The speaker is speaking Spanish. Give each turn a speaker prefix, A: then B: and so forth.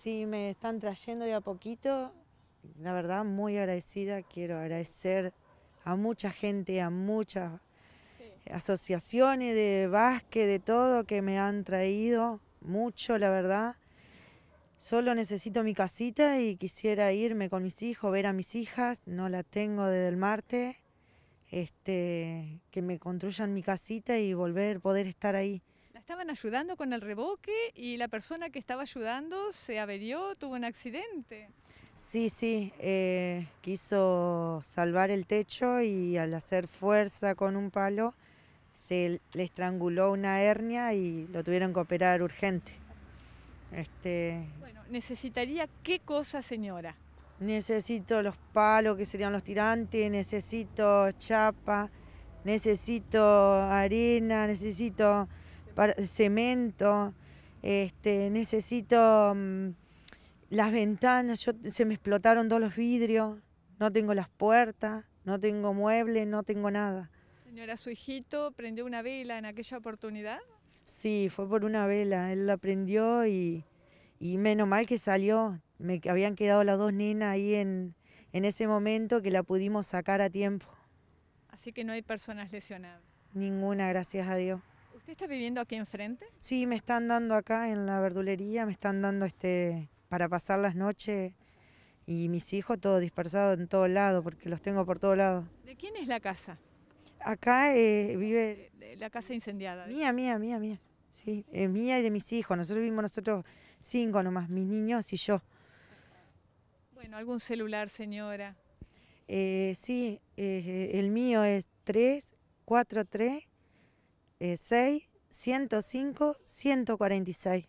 A: Sí, me están trayendo de a poquito. La verdad, muy agradecida. Quiero agradecer a mucha gente, a muchas asociaciones de básquet, de todo, que me han traído mucho, la verdad. Solo necesito mi casita y quisiera irme con mis hijos, ver a mis hijas. No la tengo desde el martes. Este, que me construyan mi casita y volver, poder estar ahí
B: estaban ayudando con el reboque y la persona que estaba ayudando se averió, tuvo un accidente.
A: Sí, sí, eh, quiso salvar el techo y al hacer fuerza con un palo se le estranguló una hernia y lo tuvieron que operar urgente. Este...
B: Bueno, ¿necesitaría qué cosa, señora?
A: Necesito los palos que serían los tirantes, necesito chapa, necesito arena, necesito cemento, este, necesito mm, las ventanas, yo, se me explotaron todos los vidrios, no tengo las puertas, no tengo muebles, no tengo nada.
B: Señora, ¿su hijito prendió una vela en aquella oportunidad?
A: Sí, fue por una vela, él la prendió y, menos mal que salió, me habían quedado las dos nenas ahí en ese momento que la pudimos sacar a tiempo.
B: Así que no hay personas lesionadas.
A: Ninguna, gracias a Dios.
B: ¿Usted está viviendo aquí enfrente?
A: Sí, me están dando acá en la verdulería, me están dando este para pasar las noches y mis hijos todos dispersados en todo lado, porque los tengo por todo lado.
B: ¿De quién es la casa?
A: Acá eh, vive...
B: La casa incendiada.
A: Mía, mía, mía, mía. Sí, es eh, mía y de mis hijos. Nosotros vivimos nosotros cinco nomás, mis niños y yo.
B: Bueno, ¿algún celular, señora?
A: Eh, sí, el mío es 343 6, 105, 146.